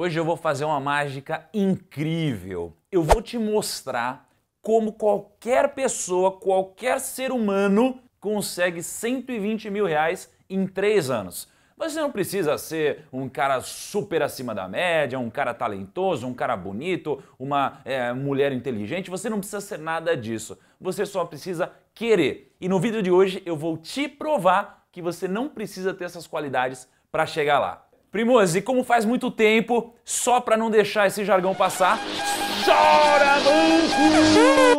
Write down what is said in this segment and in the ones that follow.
Hoje eu vou fazer uma mágica incrível. Eu vou te mostrar como qualquer pessoa, qualquer ser humano consegue 120 mil reais em três anos. Você não precisa ser um cara super acima da média, um cara talentoso, um cara bonito, uma é, mulher inteligente. Você não precisa ser nada disso. Você só precisa querer. E no vídeo de hoje eu vou te provar que você não precisa ter essas qualidades para chegar lá. Primos, e como faz muito tempo, só para não deixar esse jargão passar, chora no cu!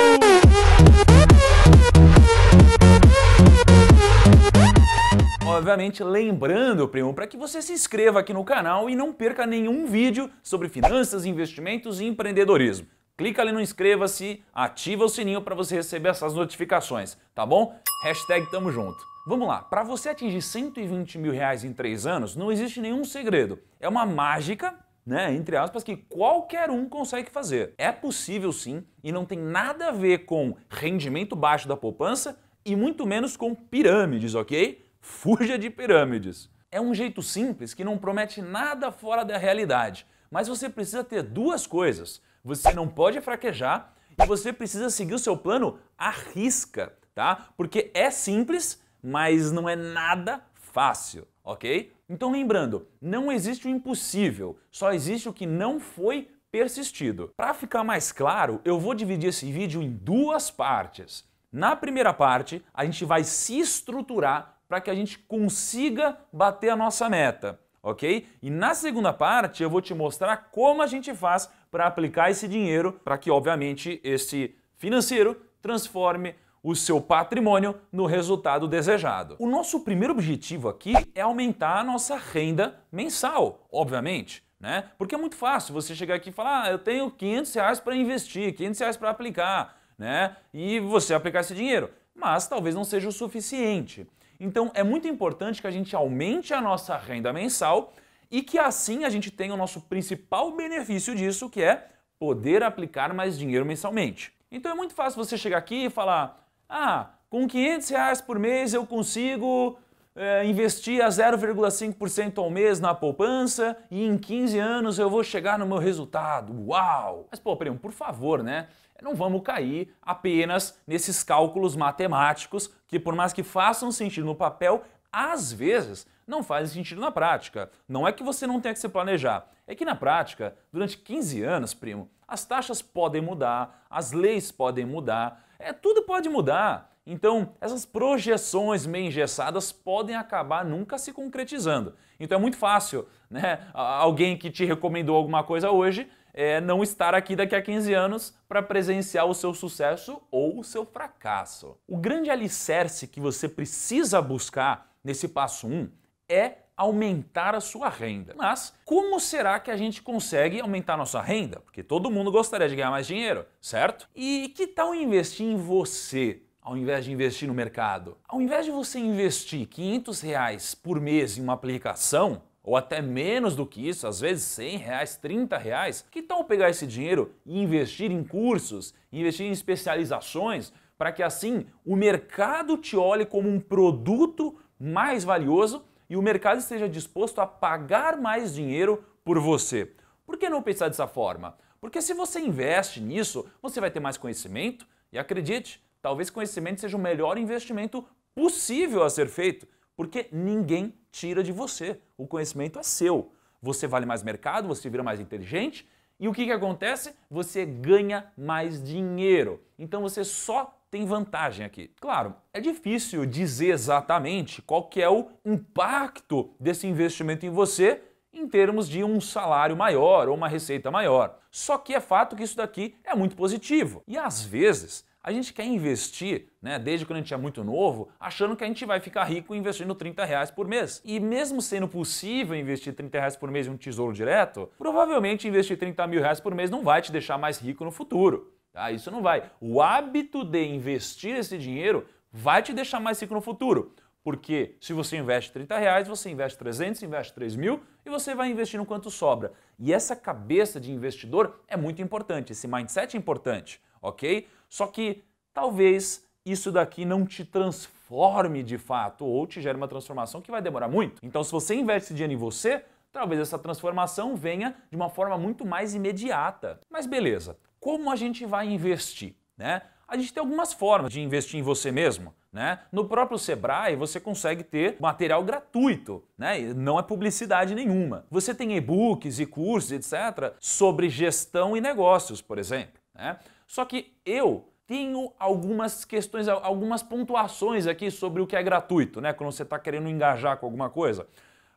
obviamente lembrando, primo, para que você se inscreva aqui no canal e não perca nenhum vídeo sobre finanças, investimentos e empreendedorismo. Clica ali no inscreva-se, ativa o sininho para você receber essas notificações, tá bom? Hashtag tamo junto. Vamos lá, para você atingir 120 mil reais em três anos, não existe nenhum segredo. É uma mágica, né, entre aspas, que qualquer um consegue fazer. É possível sim e não tem nada a ver com rendimento baixo da poupança e muito menos com pirâmides, ok? Fuja de pirâmides. É um jeito simples que não promete nada fora da realidade, mas você precisa ter duas coisas. Você não pode fraquejar e você precisa seguir o seu plano à risca, tá? Porque é simples mas não é nada fácil, ok? Então lembrando, não existe o impossível, só existe o que não foi persistido. Para ficar mais claro, eu vou dividir esse vídeo em duas partes. Na primeira parte, a gente vai se estruturar para que a gente consiga bater a nossa meta, ok? E na segunda parte, eu vou te mostrar como a gente faz para aplicar esse dinheiro para que, obviamente, esse financeiro transforme o seu patrimônio no resultado desejado. O nosso primeiro objetivo aqui é aumentar a nossa renda mensal, obviamente. Né? Porque é muito fácil você chegar aqui e falar, ah, eu tenho 500 reais para investir, 500 reais para aplicar, né? e você aplicar esse dinheiro. Mas talvez não seja o suficiente. Então é muito importante que a gente aumente a nossa renda mensal e que assim a gente tenha o nosso principal benefício disso, que é poder aplicar mais dinheiro mensalmente. Então é muito fácil você chegar aqui e falar: ah, com 500 reais por mês eu consigo é, investir a 0,5% ao mês na poupança e em 15 anos eu vou chegar no meu resultado. Uau! Mas, pô, primo, por favor, né? Não vamos cair apenas nesses cálculos matemáticos que, por mais que façam sentido no papel, às vezes não fazem sentido na prática. Não é que você não tenha que se planejar, é que na prática, durante 15 anos, primo, as taxas podem mudar, as leis podem mudar, é, tudo pode mudar. Então, essas projeções meio engessadas podem acabar nunca se concretizando. Então é muito fácil, né? Alguém que te recomendou alguma coisa hoje é, não estar aqui daqui a 15 anos para presenciar o seu sucesso ou o seu fracasso. O grande alicerce que você precisa buscar nesse passo 1 um é aumentar a sua renda. Mas como será que a gente consegue aumentar nossa renda? Porque todo mundo gostaria de ganhar mais dinheiro, certo? E que tal investir em você? ao invés de investir no mercado. Ao invés de você investir 500 reais por mês em uma aplicação, ou até menos do que isso, às vezes 100 reais, 30 reais, que tal pegar esse dinheiro e investir em cursos, investir em especializações, para que assim o mercado te olhe como um produto mais valioso e o mercado esteja disposto a pagar mais dinheiro por você. Por que não pensar dessa forma? Porque se você investe nisso, você vai ter mais conhecimento e acredite, talvez conhecimento seja o melhor investimento possível a ser feito, porque ninguém tira de você. O conhecimento é seu. Você vale mais mercado, você vira mais inteligente e o que, que acontece? Você ganha mais dinheiro. Então você só tem vantagem aqui. Claro, é difícil dizer exatamente qual que é o impacto desse investimento em você em termos de um salário maior ou uma receita maior. Só que é fato que isso daqui é muito positivo. E às vezes a gente quer investir, né, desde quando a gente é muito novo, achando que a gente vai ficar rico investindo 30 reais por mês. E mesmo sendo possível investir 30 reais por mês em um tesouro direto, provavelmente investir 30 mil reais por mês não vai te deixar mais rico no futuro. Tá? Isso não vai. O hábito de investir esse dinheiro vai te deixar mais rico no futuro. Porque se você investe 30 reais, você investe 300, investe 3 mil e você vai investindo quanto sobra. E essa cabeça de investidor é muito importante, esse mindset é importante, ok? Só que talvez isso daqui não te transforme de fato ou te gere uma transformação que vai demorar muito. Então se você investe esse dinheiro em você, talvez essa transformação venha de uma forma muito mais imediata. Mas beleza, como a gente vai investir? Né? A gente tem algumas formas de investir em você mesmo. Né? No próprio Sebrae você consegue ter material gratuito, né? não é publicidade nenhuma. Você tem e-books e cursos, etc., sobre gestão e negócios, por exemplo. Né? Só que eu tenho algumas questões, algumas pontuações aqui sobre o que é gratuito, né? quando você está querendo engajar com alguma coisa.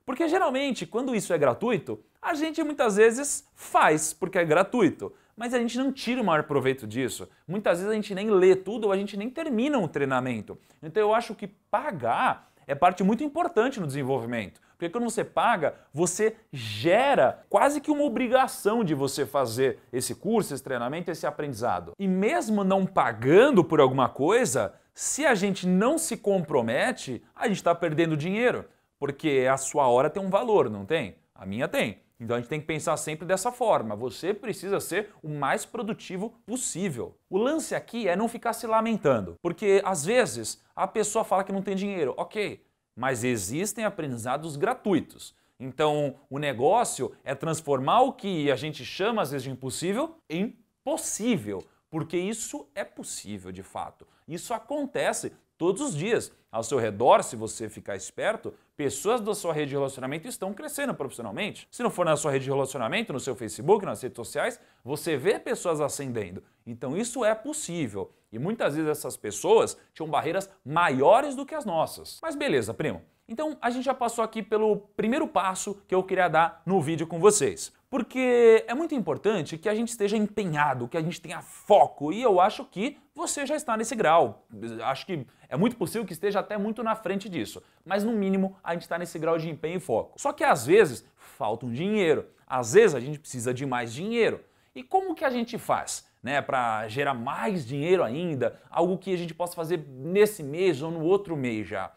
Porque geralmente, quando isso é gratuito, a gente muitas vezes faz porque é gratuito. Mas a gente não tira o maior proveito disso. Muitas vezes a gente nem lê tudo ou a gente nem termina o um treinamento. Então eu acho que pagar é parte muito importante no desenvolvimento. Porque quando você paga, você gera quase que uma obrigação de você fazer esse curso, esse treinamento, esse aprendizado. E mesmo não pagando por alguma coisa, se a gente não se compromete, a gente está perdendo dinheiro. Porque a sua hora tem um valor, não tem? A minha tem. Então a gente tem que pensar sempre dessa forma. Você precisa ser o mais produtivo possível. O lance aqui é não ficar se lamentando, porque às vezes a pessoa fala que não tem dinheiro. OK, mas existem aprendizados gratuitos. Então, o negócio é transformar o que a gente chama às vezes de impossível em possível, porque isso é possível de fato. Isso acontece todos os dias ao seu redor, se você ficar esperto, pessoas da sua rede de relacionamento estão crescendo profissionalmente. Se não for na sua rede de relacionamento, no seu Facebook, nas redes sociais, você vê pessoas ascendendo. Então isso é possível. E muitas vezes essas pessoas tinham barreiras maiores do que as nossas. Mas beleza, primo. Então a gente já passou aqui pelo primeiro passo que eu queria dar no vídeo com vocês. Porque é muito importante que a gente esteja empenhado, que a gente tenha foco, e eu acho que você já está nesse grau. Acho que é muito possível que esteja até muito na frente disso, mas no mínimo a gente está nesse grau de empenho e foco. Só que às vezes falta um dinheiro, às vezes a gente precisa de mais dinheiro. E como que a gente faz? Né, para gerar mais dinheiro ainda, algo que a gente possa fazer nesse mês ou no outro mês já.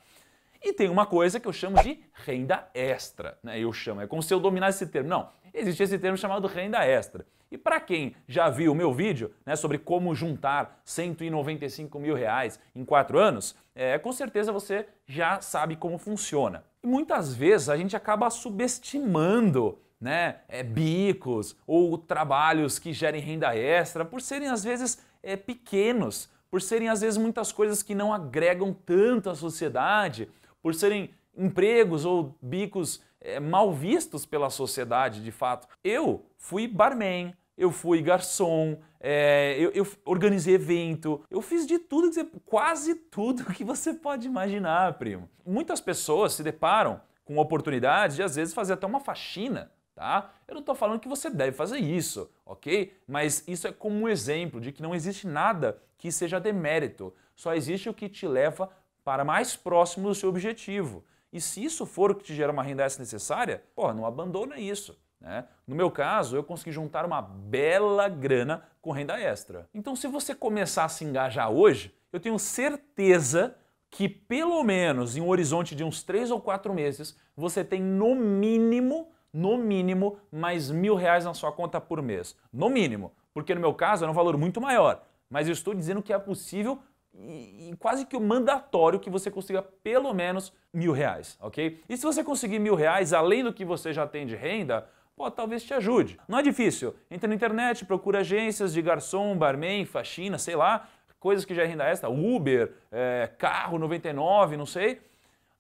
E tem uma coisa que eu chamo de renda extra. Né? Eu chamo, é como se eu dominasse esse termo. Não, existe esse termo chamado renda extra. E para quem já viu o meu vídeo né, sobre como juntar 195 mil reais em quatro anos, é, com certeza você já sabe como funciona. E muitas vezes a gente acaba subestimando né, é, bicos ou trabalhos que gerem renda extra por serem às vezes é, pequenos, por serem às vezes muitas coisas que não agregam tanto à sociedade, por serem empregos ou bicos é, mal vistos pela sociedade, de fato. Eu fui barman, eu fui garçom, é, eu, eu, organizei evento, eu fiz de tudo, quase tudo que você pode imaginar, primo. Muitas pessoas se deparam com oportunidades de às vezes fazer até uma faxina, tá? Eu não estou falando que você deve fazer isso, ok? Mas isso é como um exemplo de que não existe nada que seja demérito, só existe o que te leva para mais próximo do seu objetivo. E se isso for o que te gera uma renda extra necessária, pô, não abandona isso. Né? No meu caso, eu consegui juntar uma bela grana com renda extra. Então, se você começar a se engajar hoje, eu tenho certeza que pelo menos em um horizonte de uns 3 ou 4 meses, você tem no mínimo, no mínimo, mais mil reais na sua conta por mês. No mínimo, porque no meu caso era é um valor muito maior. Mas eu estou dizendo que é possível e, quase que o mandatório que você consiga pelo menos mil reais, ok? E se você conseguir mil reais além do que você já tem de renda, pô, talvez te ajude. Não é difícil. Entra na internet, procura agências de garçom, barman, faxina, sei lá, coisas que já é renda extra, Uber, é, carro 99, não sei.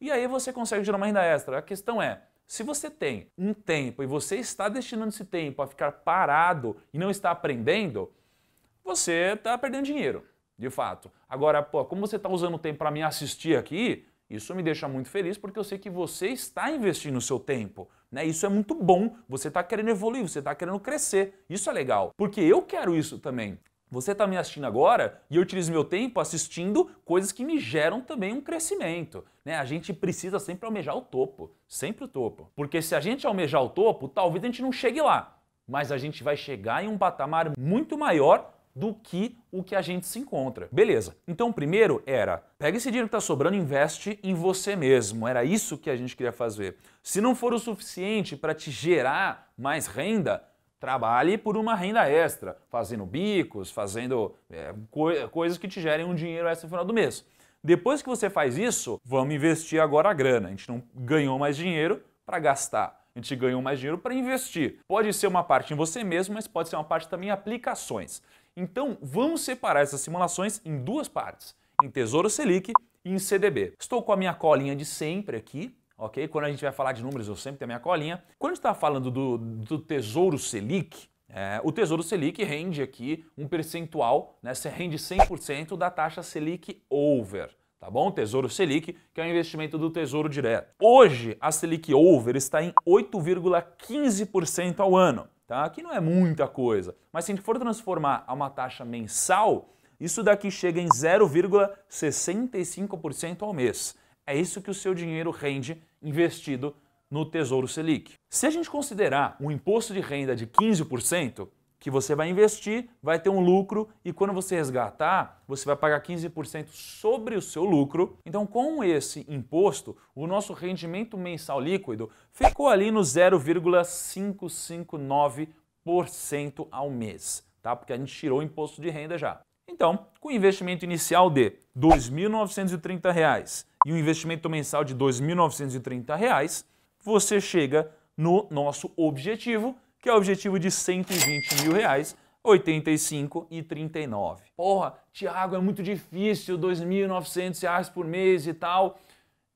E aí você consegue gerar uma renda extra. A questão é, se você tem um tempo e você está destinando esse tempo a ficar parado e não está aprendendo, você está perdendo dinheiro de fato. Agora, pô, como você está usando o tempo para me assistir aqui, isso me deixa muito feliz porque eu sei que você está investindo o seu tempo. Né? Isso é muito bom. Você está querendo evoluir, você está querendo crescer. Isso é legal. Porque eu quero isso também. Você está me assistindo agora e eu utilizo meu tempo assistindo coisas que me geram também um crescimento. Né? A gente precisa sempre almejar o topo. Sempre o topo. Porque se a gente almejar o topo, talvez a gente não chegue lá. Mas a gente vai chegar em um patamar muito maior do que o que a gente se encontra. Beleza. Então, primeiro era, pega esse dinheiro que está sobrando e investe em você mesmo. Era isso que a gente queria fazer. Se não for o suficiente para te gerar mais renda, trabalhe por uma renda extra, fazendo bicos, fazendo é, co coisas que te gerem um dinheiro extra no final do mês. Depois que você faz isso, vamos investir agora a grana. A gente não ganhou mais dinheiro para gastar. A gente ganhou mais dinheiro para investir. Pode ser uma parte em você mesmo, mas pode ser uma parte também em aplicações. Então, vamos separar essas simulações em duas partes, em Tesouro Selic e em CDB. Estou com a minha colinha de sempre aqui, ok? Quando a gente vai falar de números, eu sempre tenho a minha colinha. Quando a gente está falando do, do Tesouro Selic, é, o Tesouro Selic rende aqui um percentual, né? Você rende 100% da taxa Selic over, tá bom? Tesouro Selic, que é um investimento do Tesouro Direto. Hoje, a Selic over está em 8,15% ao ano tá? que não é muita coisa. Mas se a gente for transformar a uma taxa mensal, isso daqui chega em 0,65% ao mês. É isso que o seu dinheiro rende investido no Tesouro Selic. Se a gente considerar um imposto de renda de 15%, que você vai investir, vai ter um lucro e quando você resgatar, você vai pagar 15% sobre o seu lucro. Então, com esse imposto, o nosso rendimento mensal líquido ficou ali no 0,559% ao mês, tá? Porque a gente tirou o imposto de renda já. Então, com o investimento inicial de R$ 2.930 e o um investimento mensal de R$ 2.930, você chega no nosso objetivo que é o objetivo de 120 mil reais, 85 e 39. Porra, Tiago, é muito difícil, 2.900 reais por mês e tal.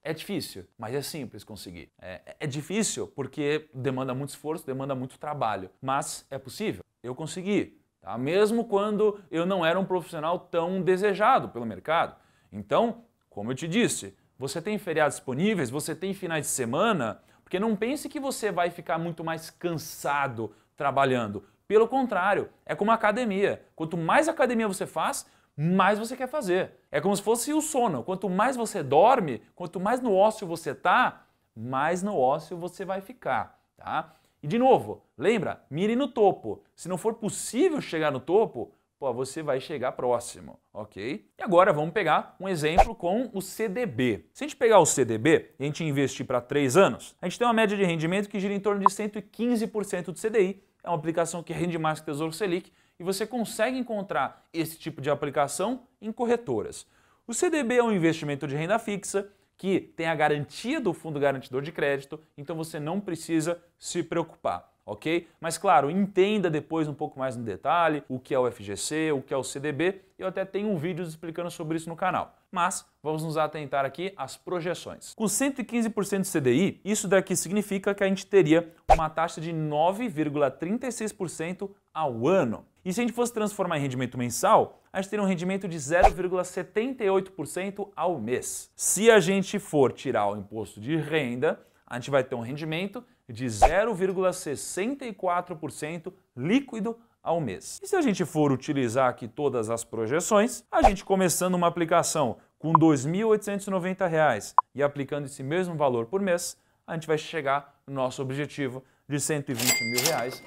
É difícil, mas é simples conseguir. É, é, difícil porque demanda muito esforço, demanda muito trabalho, mas é possível. Eu consegui, tá? mesmo quando eu não era um profissional tão desejado pelo mercado. Então, como eu te disse, você tem feriados disponíveis, você tem finais de semana, porque não pense que você vai ficar muito mais cansado trabalhando. Pelo contrário, é como academia. Quanto mais academia você faz, mais você quer fazer. É como se fosse o sono. Quanto mais você dorme, quanto mais no ócio você tá, mais no ócio você vai ficar, tá? E de novo, lembra, mire no topo. Se não for possível chegar no topo, pô, você vai chegar próximo, ok? E agora vamos pegar um exemplo com o CDB. Se a gente pegar o CDB e a gente investir para três anos, a gente tem uma média de rendimento que gira em torno de 115% do CDI. É uma aplicação que rende mais que o Tesouro Selic e você consegue encontrar esse tipo de aplicação em corretoras. O CDB é um investimento de renda fixa que tem a garantia do fundo garantidor de crédito, então você não precisa se preocupar ok? Mas claro, entenda depois um pouco mais no detalhe o que é o FGC, o que é o CDB, eu até tenho um vídeo explicando sobre isso no canal. Mas vamos nos atentar aqui às projeções. Com 115% de CDI, isso daqui significa que a gente teria uma taxa de 9,36% ao ano. E se a gente fosse transformar em rendimento mensal, a gente teria um rendimento de 0,78% ao mês. Se a gente for tirar o imposto de renda, a gente vai ter um rendimento de 0,64% líquido ao mês. E se a gente for utilizar aqui todas as projeções, a gente começando uma aplicação com R$ 2.890 e aplicando esse mesmo valor por mês, a gente vai chegar no nosso objetivo de R$ 120 mil, reais,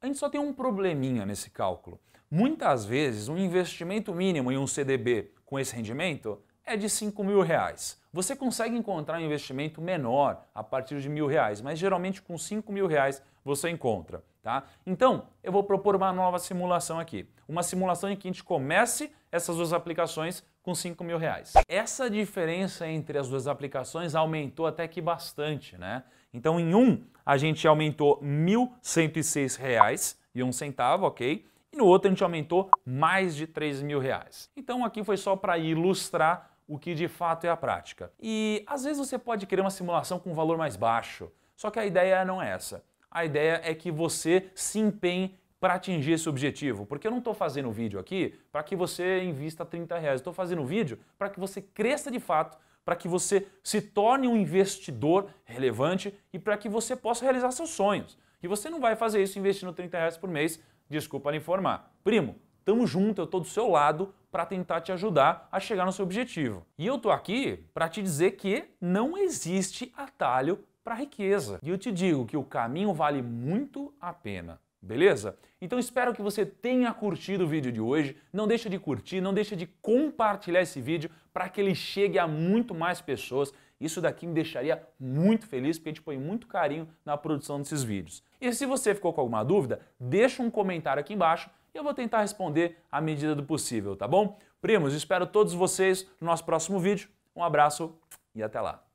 A gente só tem um probleminha nesse cálculo. Muitas vezes, um investimento mínimo em um CDB com esse rendimento é de 5 mil reais. Você consegue encontrar um investimento menor a partir de mil reais, mas geralmente com 5 mil reais você encontra. Tá? Então, eu vou propor uma nova simulação aqui. Uma simulação em que a gente comece essas duas aplicações com 5 mil reais. Essa diferença entre as duas aplicações aumentou até que bastante, né? Então, em um, a gente aumentou R$ 1.106,01, e um centavo, ok? E no outro a gente aumentou mais de R$ mil reais. Então aqui foi só para ilustrar o que de fato é a prática. E às vezes você pode querer uma simulação com um valor mais baixo, só que a ideia não é essa. A ideia é que você se empenhe para atingir esse objetivo, porque eu não estou fazendo vídeo aqui para que você invista 30 reais, estou fazendo vídeo para que você cresça de fato, para que você se torne um investidor relevante e para que você possa realizar seus sonhos. E você não vai fazer isso investindo 30 reais por mês, desculpa lhe informar. Primo, Tamo junto, eu tô do seu lado para tentar te ajudar a chegar no seu objetivo. E eu tô aqui para te dizer que não existe atalho para riqueza. E eu te digo que o caminho vale muito a pena. Beleza? Então espero que você tenha curtido o vídeo de hoje. Não deixa de curtir, não deixa de compartilhar esse vídeo para que ele chegue a muito mais pessoas. Isso daqui me deixaria muito feliz, porque a gente põe muito carinho na produção desses vídeos. E se você ficou com alguma dúvida, deixa um comentário aqui embaixo e eu vou tentar responder à medida do possível, tá bom? Primos, espero todos vocês no nosso próximo vídeo. Um abraço e até lá.